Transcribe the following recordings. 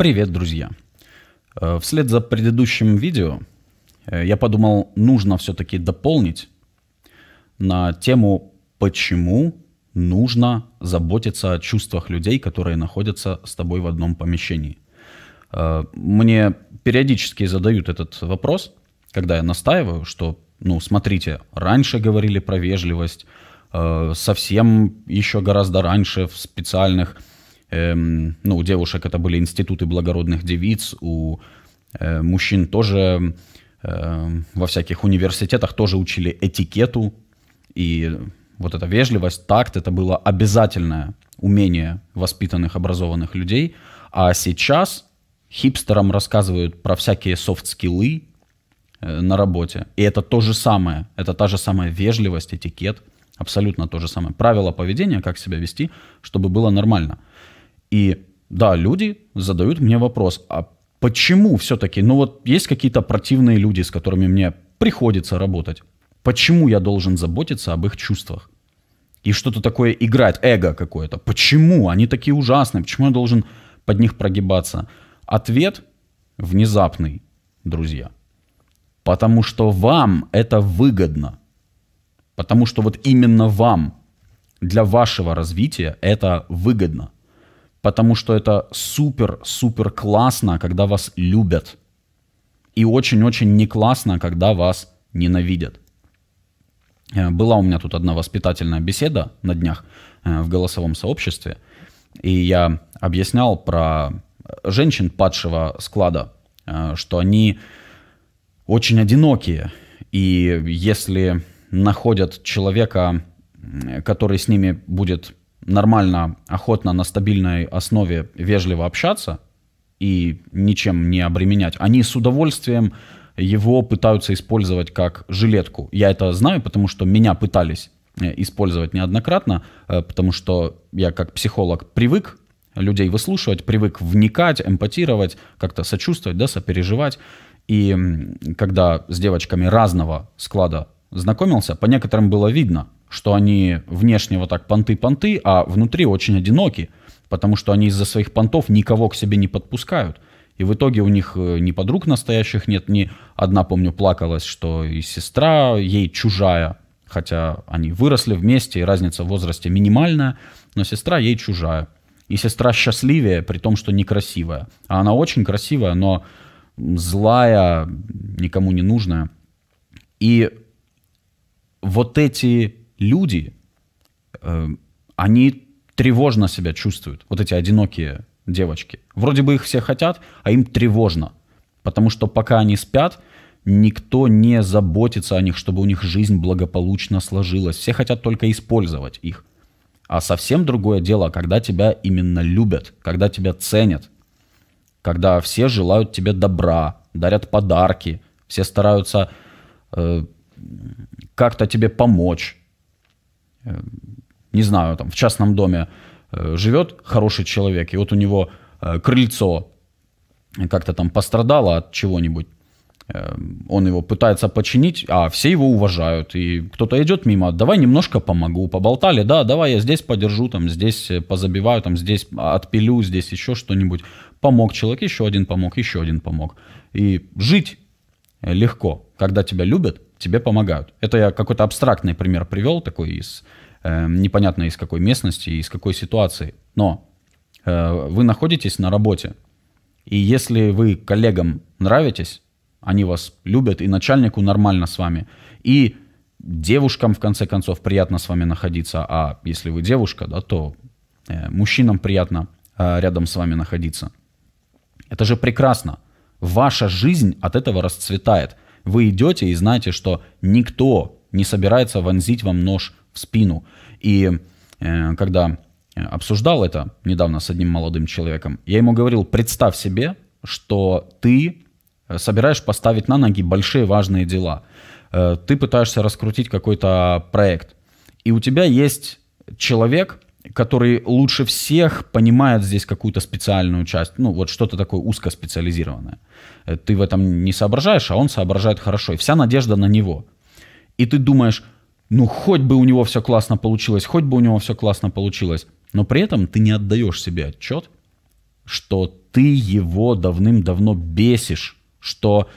Привет, друзья! Э, вслед за предыдущим видео э, я подумал, нужно все-таки дополнить на тему, почему нужно заботиться о чувствах людей, которые находятся с тобой в одном помещении. Э, мне периодически задают этот вопрос, когда я настаиваю, что, ну, смотрите, раньше говорили про вежливость, совсем еще гораздо раньше в специальных эм, ну, у девушек это были институты благородных девиц, у э, мужчин тоже э, во всяких университетах тоже учили этикету и вот эта вежливость, такт, это было обязательное умение воспитанных, образованных людей. А сейчас хипстерам рассказывают про всякие софт-скиллы э, на работе. И это то же самое. Это та же самая вежливость, этикет. Абсолютно то же самое. правила поведения, как себя вести, чтобы было нормально. И да, люди задают мне вопрос, а почему все-таки, ну вот есть какие-то противные люди, с которыми мне приходится работать. Почему я должен заботиться об их чувствах? И что-то такое играет эго какое-то. Почему они такие ужасные? Почему я должен под них прогибаться? Ответ внезапный, друзья. Потому что вам это выгодно. Потому что вот именно вам для вашего развития это выгодно потому что это супер-супер классно, когда вас любят. И очень-очень не классно, когда вас ненавидят. Э, была у меня тут одна воспитательная беседа на днях э, в голосовом сообществе, и я объяснял про женщин падшего склада, э, что они очень одинокие, и если находят человека, который с ними будет нормально, охотно, на стабильной основе вежливо общаться и ничем не обременять, они с удовольствием его пытаются использовать как жилетку. Я это знаю, потому что меня пытались э, использовать неоднократно, э, потому что я как психолог привык людей выслушивать, привык вникать, эмпатировать, как-то сочувствовать, да, сопереживать. И когда с девочками разного склада знакомился, по некоторым было видно – что они внешне вот так понты-понты, а внутри очень одиноки, потому что они из-за своих понтов никого к себе не подпускают. И в итоге у них э, ни подруг настоящих нет, ни одна, помню, плакалась, что и сестра ей чужая, хотя они выросли вместе, и разница в возрасте минимальная, но сестра ей чужая. И сестра счастливее, при том, что некрасивая. А она очень красивая, но злая, никому не нужная. И вот эти люди, эм, они тревожно себя чувствуют, вот эти одинокие девочки. Вроде бы их все хотят, а им тревожно, потому что пока они спят, никто не заботится о них, чтобы у них жизнь благополучно сложилась. Все хотят только использовать их. А совсем другое дело, когда тебя именно любят, когда тебя ценят, когда все желают тебе добра, дарят подарки, все стараются э, как-то тебе помочь. Э, не знаю, там в частном доме э, живет хороший человек, и вот у него э, крыльцо как-то там пострадало от чего-нибудь, он его пытается починить, а все его уважают, и кто-то идет мимо, давай немножко помогу, поболтали, да, давай я здесь подержу, там, здесь позабиваю, там, здесь отпилю, здесь еще что-нибудь. Помог человек, еще один помог, еще один помог. И жить легко, когда тебя любят, тебе помогают. Это я какой-то абстрактный пример привел, такой из э, непонятно из какой местности, из какой ситуации. Но э, вы находитесь на работе, и если вы коллегам нравитесь, они вас любят, и начальнику нормально с вами, и девушкам, в конце концов, приятно с вами находиться, а если вы девушка, да, то э, мужчинам приятно э, рядом с вами находиться. Это же прекрасно. Ваша жизнь от этого расцветает – вы идете и знаете, что никто не собирается вонзить вам нож в спину. И э, когда э, обсуждал это недавно с одним молодым человеком, я ему говорил, представь себе, что ты э, собираешь поставить на ноги большие важные дела. Э, ты пытаешься раскрутить какой-то проект. И у тебя есть человек, который лучше всех понимает здесь какую-то специальную часть, ну вот что-то такое узкоспециализированное. Э, ты в этом не соображаешь, а он соображает хорошо, и вся надежда на него. И ты думаешь, ну хоть бы у него все классно получилось, хоть бы у него все классно получилось, но при этом ты не отдаешь себе отчет, что ты его давным-давно бесишь, что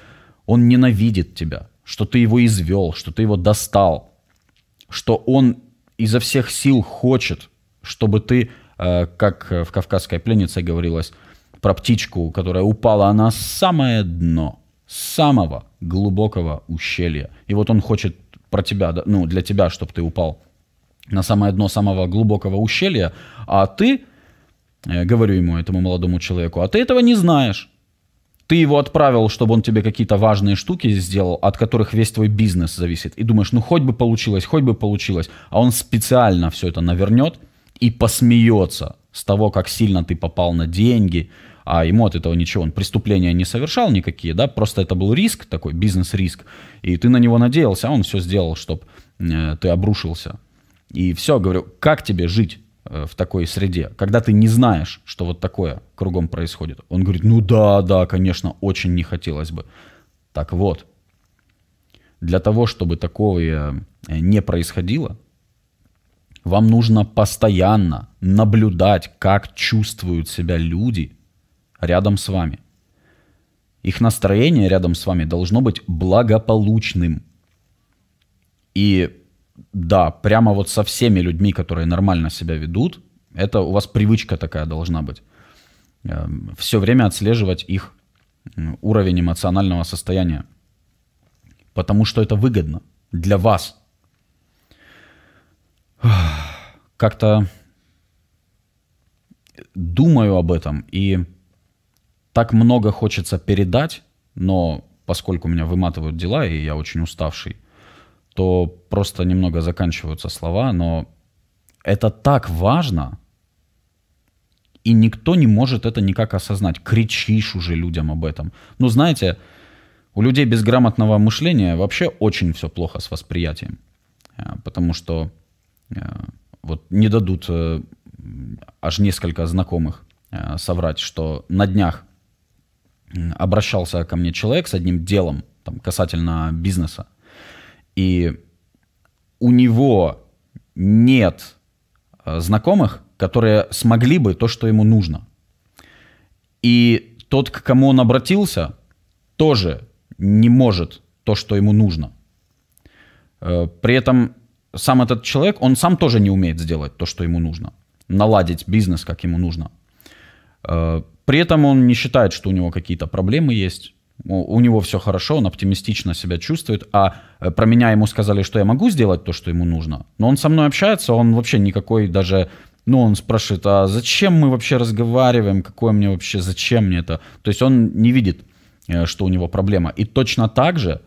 он ненавидит тебя, что ты его извел, что ты его достал, что он изо всех сил хочет, чтобы ты, э, как э, в «Кавказской пленнице» говорилось, про птичку, которая упала на самое дно, самого глубокого ущелья. И вот он хочет про тебя, ну, для тебя, чтобы ты упал на самое дно самого глубокого ущелья, а ты, э, говорю ему, этому молодому человеку, а ты этого не знаешь. Ты его отправил, чтобы он тебе какие-то важные штуки сделал, от которых весь твой бизнес зависит. И думаешь, ну хоть бы получилось, хоть бы получилось. А он специально все это навернет – и посмеется с того, как сильно ты попал на деньги, а ему от этого ничего, он преступления не совершал никакие, да, просто это был риск, такой бизнес-риск, и ты на него надеялся, а он все сделал, чтобы э, ты обрушился. И все, говорю, как тебе жить э, в такой среде, когда ты не знаешь, что вот такое кругом происходит? Он говорит, ну да, да, конечно, очень не хотелось бы. Так вот, для того, чтобы такое э, не происходило, вам нужно постоянно наблюдать, как чувствуют себя люди рядом с вами. Их настроение рядом с вами должно быть благополучным. И да, прямо вот со всеми людьми, которые нормально себя ведут, это у вас привычка такая должна быть. Эм, Все время отслеживать их уровень эмоционального состояния. Потому что это выгодно для вас как-то думаю об этом, и так много хочется передать, но поскольку меня выматывают дела, и я очень уставший, то просто немного заканчиваются слова, но это так важно, и никто не может это никак осознать. Кричишь уже людям об этом. Ну, знаете, у людей безграмотного мышления вообще очень все плохо с восприятием, а, потому что Э, вот не дадут э, аж несколько знакомых э, соврать, что на днях обращался ко мне человек с одним делом там, касательно бизнеса, и у него нет знакомых, которые смогли бы то, что ему нужно. И тот, к кому он обратился, тоже не может то, что ему нужно. При этом сам этот человек, он сам тоже не умеет сделать то, что ему нужно. Наладить бизнес, как ему нужно. Э, при этом он не считает, что у него какие-то проблемы есть. У него все хорошо, он оптимистично себя чувствует. А э, про меня ему сказали, что я могу сделать то, что ему нужно. Но он со мной общается, он вообще никакой даже... Ну, он спрашивает, а зачем мы вообще разговариваем? Какое мне вообще... Зачем мне это? То есть он не видит, э, что у него проблема. И точно так же,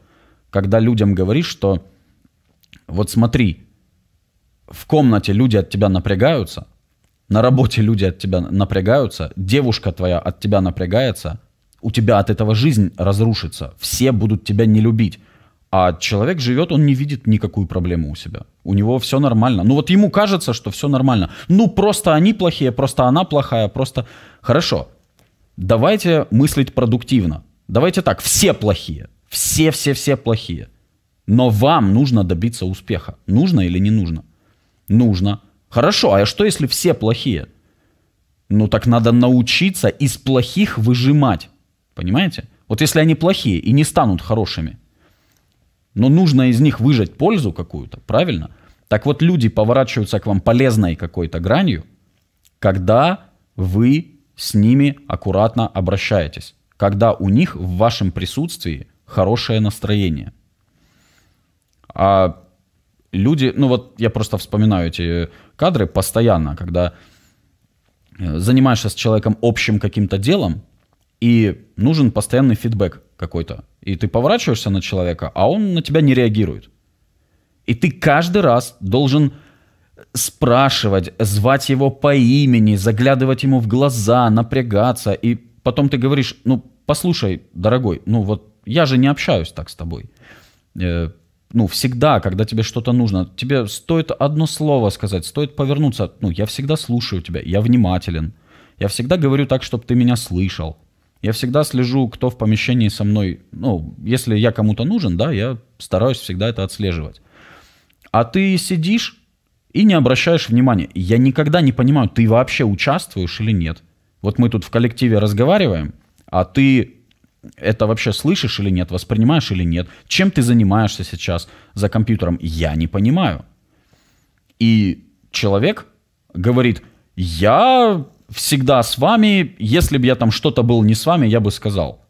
когда людям говоришь, что вот смотри, в комнате люди от тебя напрягаются, на работе люди от тебя напрягаются, девушка твоя от тебя напрягается, у тебя от этого жизнь разрушится, все будут тебя не любить. А человек живет, он не видит никакую проблему у себя. У него все нормально. Ну вот ему кажется, что все нормально. Ну просто они плохие, просто она плохая, просто... Хорошо. Давайте мыслить продуктивно. Давайте так, все плохие. Все-все-все плохие. Но вам нужно добиться успеха. Нужно или не нужно? Нужно. Хорошо, а что если все плохие? Ну так надо научиться из плохих выжимать. Понимаете? Вот если они плохие и не станут хорошими, но нужно из них выжать пользу какую-то, правильно? Так вот люди поворачиваются к вам полезной какой-то гранью, когда вы с ними аккуратно обращаетесь, когда у них в вашем присутствии хорошее настроение – а люди, ну вот я просто вспоминаю эти кадры постоянно, когда э, занимаешься с человеком общим каким-то делом, и нужен постоянный фидбэк какой-то. И ты поворачиваешься на человека, а он на тебя не реагирует. И ты каждый раз должен спрашивать, звать его по имени, заглядывать ему в глаза, напрягаться. И потом ты говоришь, ну, послушай, дорогой, ну вот я же не общаюсь так с тобой. Э, ну, всегда, когда тебе что-то нужно, тебе стоит одно слово сказать, стоит повернуться. Ну, я всегда слушаю тебя, я внимателен. Я всегда говорю так, чтобы ты меня слышал. Я всегда слежу, кто в помещении со мной. Ну, если я кому-то нужен, да, я стараюсь всегда это отслеживать. А ты сидишь и не обращаешь внимания. Я никогда не понимаю, ты вообще участвуешь или нет. Вот мы тут в коллективе разговариваем, а ты это вообще слышишь или нет, воспринимаешь или нет, чем ты занимаешься сейчас за компьютером, я не понимаю. И человек говорит, я всегда с вами, если бы я там что-то был не с вами, я бы сказал.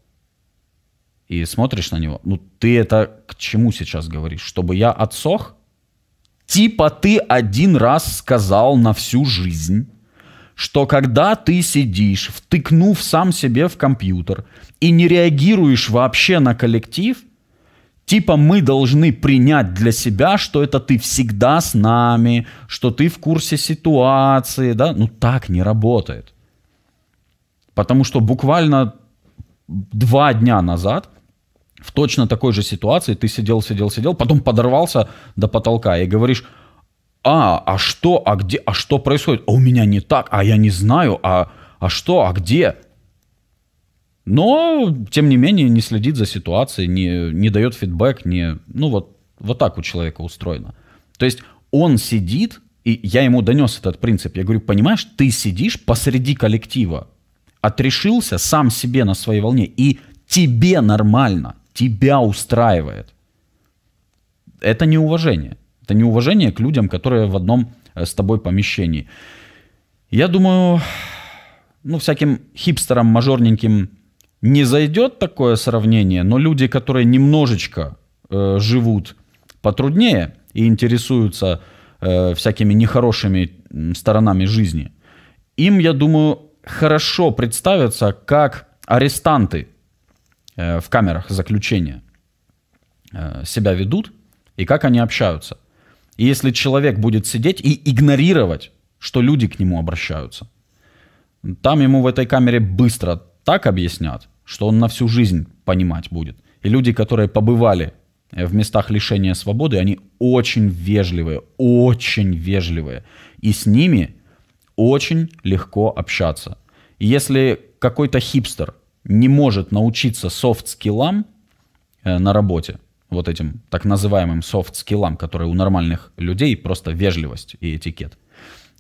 И смотришь на него, ну ты это к чему сейчас говоришь, чтобы я отсох? Типа ты один раз сказал на всю жизнь что когда ты сидишь, втыкнув сам себе в компьютер и не реагируешь вообще на коллектив, типа мы должны принять для себя, что это ты всегда с нами, что ты в курсе ситуации, да, ну так не работает. Потому что буквально два дня назад в точно такой же ситуации ты сидел, сидел, сидел, потом подорвался до потолка и говоришь, а, а что, а где, а что происходит? А у меня не так, а я не знаю, а, а что, а где? Но, тем не менее, не следит за ситуацией, не, не дает фидбэк, не, ну вот, вот так у человека устроено. То есть он сидит, и я ему донес этот принцип. Я говорю, понимаешь, ты сидишь посреди коллектива, отрешился сам себе на своей волне, и тебе нормально, тебя устраивает. Это неуважение. Это неуважение к людям, которые в одном э, с тобой помещении. Я думаю, ну, всяким хипстерам, мажорненьким не зайдет такое сравнение, но люди, которые немножечко э, живут потруднее и интересуются э, всякими нехорошими сторонами жизни, им, я думаю, хорошо представятся как арестанты э, в камерах заключения э, себя ведут и как они общаются. И если человек будет сидеть и игнорировать, что люди к нему обращаются, там ему в этой камере быстро так объяснят, что он на всю жизнь понимать будет. И люди, которые побывали э, в местах лишения свободы, они очень вежливые, очень вежливые. И с ними очень легко общаться. И если какой-то хипстер не может научиться софт-скиллам э, на работе, вот этим так называемым софт-скиллам, которые у нормальных людей просто вежливость и этикет,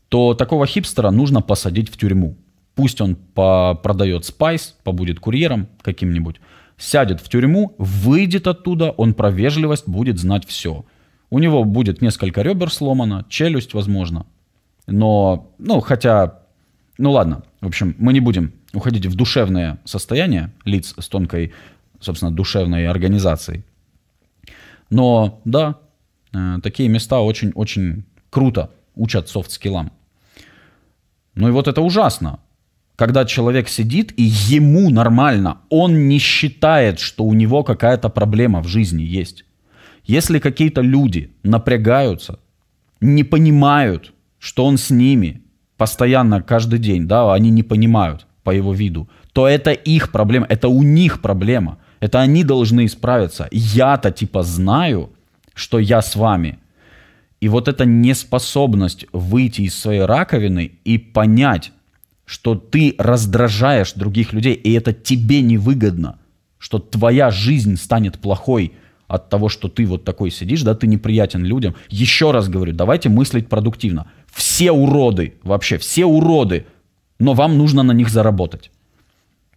то такого хипстера нужно посадить в тюрьму. Пусть он продает спайс, побудет курьером каким-нибудь, сядет в тюрьму, выйдет оттуда, он про вежливость будет знать все. У него будет несколько ребер сломано, челюсть, возможно. Но, ну, хотя, ну ладно, в общем, мы не будем уходить в душевное состояние лиц с тонкой, собственно, душевной организацией. Но да, э, такие места очень-очень круто учат софт-скиллам. Ну и вот это ужасно. Когда человек сидит и ему нормально, он не считает, что у него какая-то проблема в жизни есть. Если какие-то люди напрягаются, не понимают, что он с ними постоянно, каждый день, да, они не понимают по его виду, то это их проблема, это у них проблема – это они должны исправиться. Я-то типа знаю, что я с вами. И вот эта неспособность выйти из своей раковины и понять, что ты раздражаешь других людей, и это тебе невыгодно, что твоя жизнь станет плохой от того, что ты вот такой сидишь, да, ты неприятен людям. Еще раз говорю, давайте мыслить продуктивно. Все уроды, вообще, все уроды, но вам нужно на них заработать.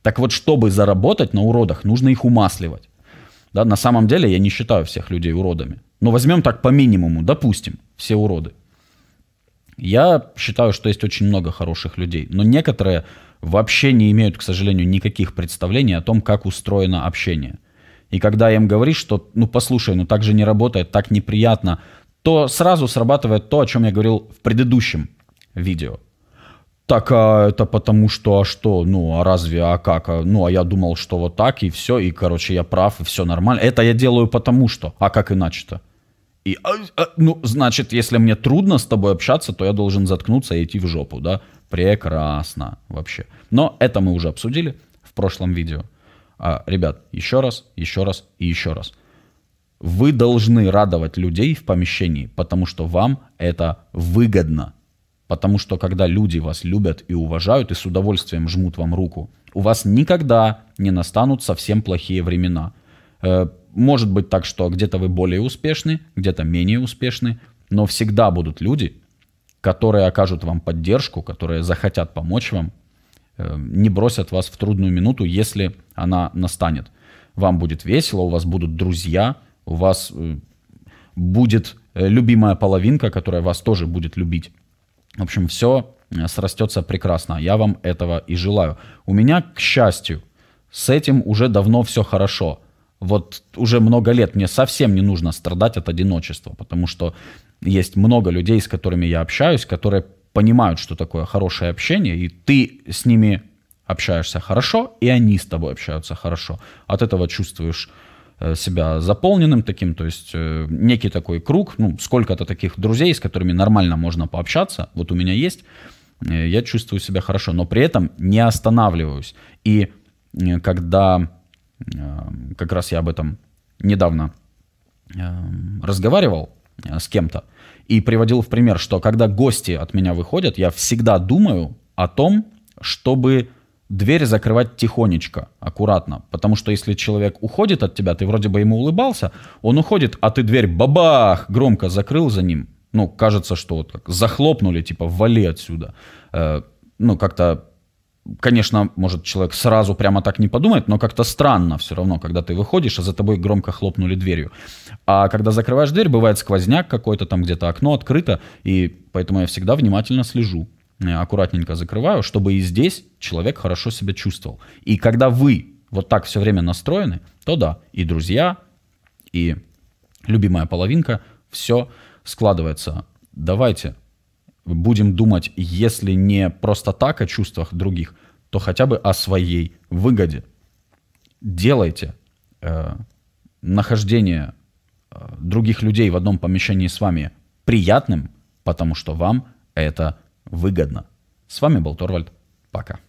Так вот, чтобы заработать на уродах, нужно их умасливать. Да, на самом деле я не считаю всех людей уродами. Но возьмем так по минимуму, допустим, все уроды. Я считаю, что есть очень много хороших людей, но некоторые вообще не имеют, к сожалению, никаких представлений о том, как устроено общение. И когда им говоришь, что, ну послушай, ну так же не работает, так неприятно, то сразу срабатывает то, о чем я говорил в предыдущем видео. Так а это потому что, а что, ну, а разве, а как, а, ну, а я думал, что вот так и все, и, короче, я прав, и все нормально. Это я делаю потому что, а как иначе-то? И, а, а, ну, значит, если мне трудно с тобой общаться, то я должен заткнуться и идти в жопу, да? Прекрасно вообще. Но это мы уже обсудили в прошлом видео. А, ребят, еще раз, еще раз и еще раз. Вы должны радовать людей в помещении, потому что вам это выгодно. Потому что когда люди вас любят и уважают и с удовольствием жмут вам руку, у вас никогда не настанут совсем плохие времена. Э, может быть так, что где-то вы более успешны, где-то менее успешны, но всегда будут люди, которые окажут вам поддержку, которые захотят помочь вам, э, не бросят вас в трудную минуту, если она настанет. Вам будет весело, у вас будут друзья, у вас э, будет любимая половинка, которая вас тоже будет любить. В общем, все э, срастется прекрасно. Я вам этого и желаю. У меня, к счастью, с этим уже давно все хорошо. Вот уже много лет мне совсем не нужно страдать от одиночества, потому что есть много людей, с которыми я общаюсь, которые понимают, что такое хорошее общение, и ты с ними общаешься хорошо, и они с тобой общаются хорошо. От этого чувствуешь Э, себя заполненным таким, то есть э, некий такой круг, ну, сколько-то таких друзей, с которыми нормально можно пообщаться, вот у меня есть, э, я чувствую себя хорошо, но при этом не останавливаюсь. И когда как раз я об этом недавно разговаривал с кем-то и приводил в пример, что когда гости от меня выходят, я всегда думаю о том, чтобы дверь закрывать тихонечко, аккуратно. Потому что если человек уходит от тебя, ты вроде бы ему улыбался, он уходит, а ты дверь бабах громко закрыл за ним. Ну, кажется, что вот как захлопнули, типа, вали отсюда. Э, ну, как-то, конечно, может, человек сразу прямо так не подумает, но как-то странно все равно, когда ты выходишь, а за тобой громко хлопнули дверью. А когда закрываешь дверь, бывает сквозняк какой-то, там где-то окно открыто, и поэтому я всегда внимательно слежу. Э, аккуратненько закрываю, чтобы и здесь человек хорошо себя чувствовал. И когда вы вот так все время настроены, то да, и друзья, и любимая половинка, все складывается. Давайте будем думать, если не просто так о чувствах других, то хотя бы о своей выгоде. Делайте э, нахождение э, других людей в одном помещении с вами приятным, потому что вам это выгодно. С вами был Торвальд. Пока.